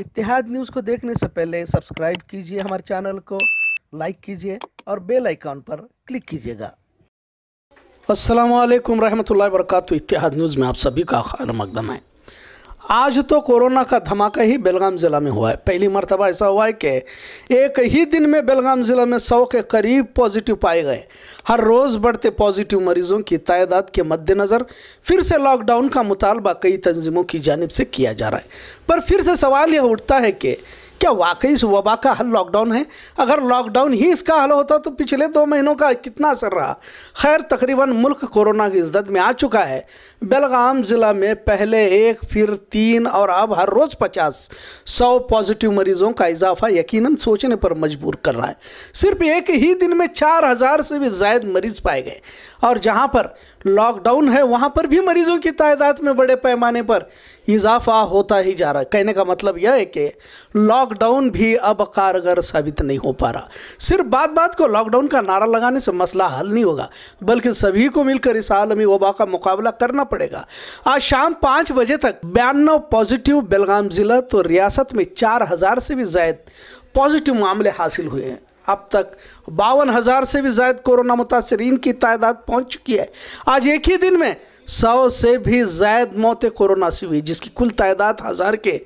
इतिहाद news को देखने से पहले सब्सक्राइब कीजिए हमारे चैनल को लाइक कीजिए और बेल आइकॉन पर क्लिक कीजिएगा असलम वरहमल वर्क इतिहाद न्यूज़ में आप सभी का खैर मकदम है आज तो कोरोना का धमाका ही बेलगाम ज़िला में हुआ है पहली मरतबा ऐसा हुआ है कि एक ही दिन में बेलगाम ज़िला में सौ के करीब पॉजिटिव पाए गए हर रोज़ बढ़ते पॉजिटिव मरीजों की तादाद के मद्देनज़र फिर से लॉकडाउन का मुतालबा कई तंजीमों की जानब से किया जा रहा है पर फिर से सवाल यह उठता है कि क्या वाकई इस वबा का हल लॉकडाउन है अगर लॉकडाउन ही इसका हल होता तो पिछले दो महीनों का कितना असर रहा खैर तकरीबन मुल्क कोरोना की जद में आ चुका है बेलगाम ज़िला में पहले एक फिर तीन और अब हर रोज़ पचास सौ पॉजिटिव मरीज़ों का इजाफा यकीन सोचने पर मजबूर कर रहा है सिर्फ एक ही दिन में चार हज़ार से भी जायद मरीज़ पाए गए और जहाँ पर लॉकडाउन है वहाँ पर भी मरीजों की तादाद में बड़े पैमाने पर इजाफा होता ही जा रहा है कहने का मतलब यह है कि लॉकडाउन भी अब कारगर साबित नहीं हो पा रहा सिर्फ बात बात को लॉकडाउन का नारा लगाने से मसला हल नहीं होगा बल्कि सभी को मिलकर इस आलमी वबा का मुकाबला करना पड़ेगा आज शाम पाँच बजे तक बयानव पॉजिटिव बेलगाम ज़िला तो रियासत में चार हज़ार से भी जायद पॉजिटिव मामले हासिल हुए हैं अब तक बावन हज़ार से भी ज्यादा कोरोना मुतासरीन की तादाद पहुंच चुकी है आज एक ही दिन में सौ से भी जायद मौतें कोरोना से हुई जिसकी कुल तादाद हज़ार के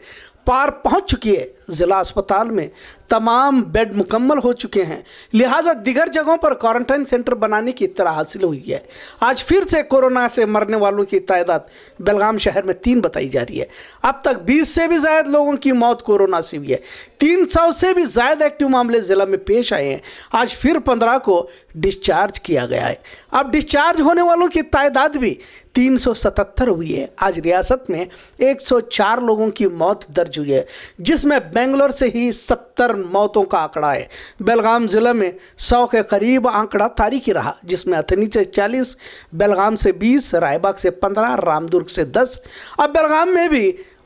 पार पहुंच चुकी है ज़िला अस्पताल में तमाम बेड मुकम्मल हो चुके हैं लिहाजा दिगर जगहों पर क्वारंटाइन सेंटर बनाने की इतला हासिल हुई है आज फिर से कोरोना से मरने वालों की तादाद बेलगाम शहर में तीन बताई जा रही है अब तक 20 से भी ज्यादा लोगों की मौत कोरोना से हुई है 300 से भी ज़ायद एक्टिव मामले ज़िला में पेश आए हैं आज फिर पंद्रह को डिस्चार्ज किया गया है अब डिस्चार्ज होने वालों की तादाद भी 377 हुई है आज रियासत में 104 लोगों की मौत दर्ज हुई है जिसमें बेंगलोर से ही सत्तर मौतों का आंकड़ा है बेलगाम ज़िले में सौ के करीब आंकड़ा तारीखी रहा जिसमें अथनी से चालीस बेलगाम से बीस रायबाग से पंद्रह रामदुर्ग से दस अब बेलगाम में भी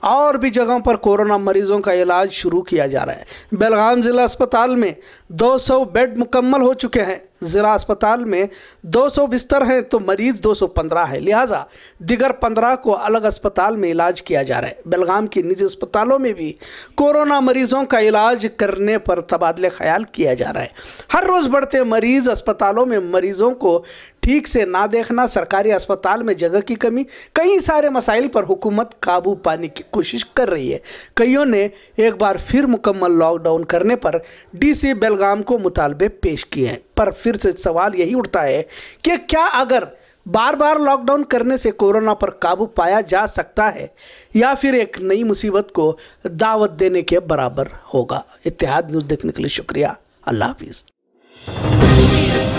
और भी जगहों पर कोरोना मरीजों का इलाज शुरू किया जा रहा है बेलगाम ज़िला अस्पताल में 200 बेड मुकम्मल हो चुके हैं ज़िला अस्पताल में 200 बिस्तर हैं तो मरीज़ 215 है लिहाजा दिगर 15 को अलग अस्पताल में इलाज किया जा रहा है बेलगाम के निजी अस्पतालों में भी कोरोना मरीज़ों का इलाज करने पर तबादले ख्याल किया जा रहा है हर रोज़ बढ़ते मरीज़ अस्पतालों में मरीज़ों को ठीक से ना देखना सरकारी अस्पताल में जगह की कमी कई सारे मसाइल पर हुकूमत काबू पाने की कोशिश कर रही है कईयों ने एक बार फिर मुकम्मल लॉकडाउन करने पर डीसी बेलगाम को मुतालबे पेश किए हैं पर फिर से सवाल यही उठता है कि क्या अगर बार बार लॉकडाउन करने से कोरोना पर काबू पाया जा सकता है या फिर एक नई मुसीबत को दावत देने के बराबर होगा इतिहाद न्यूज़ देखने के लिए शुक्रिया अल्लाह हाफिज़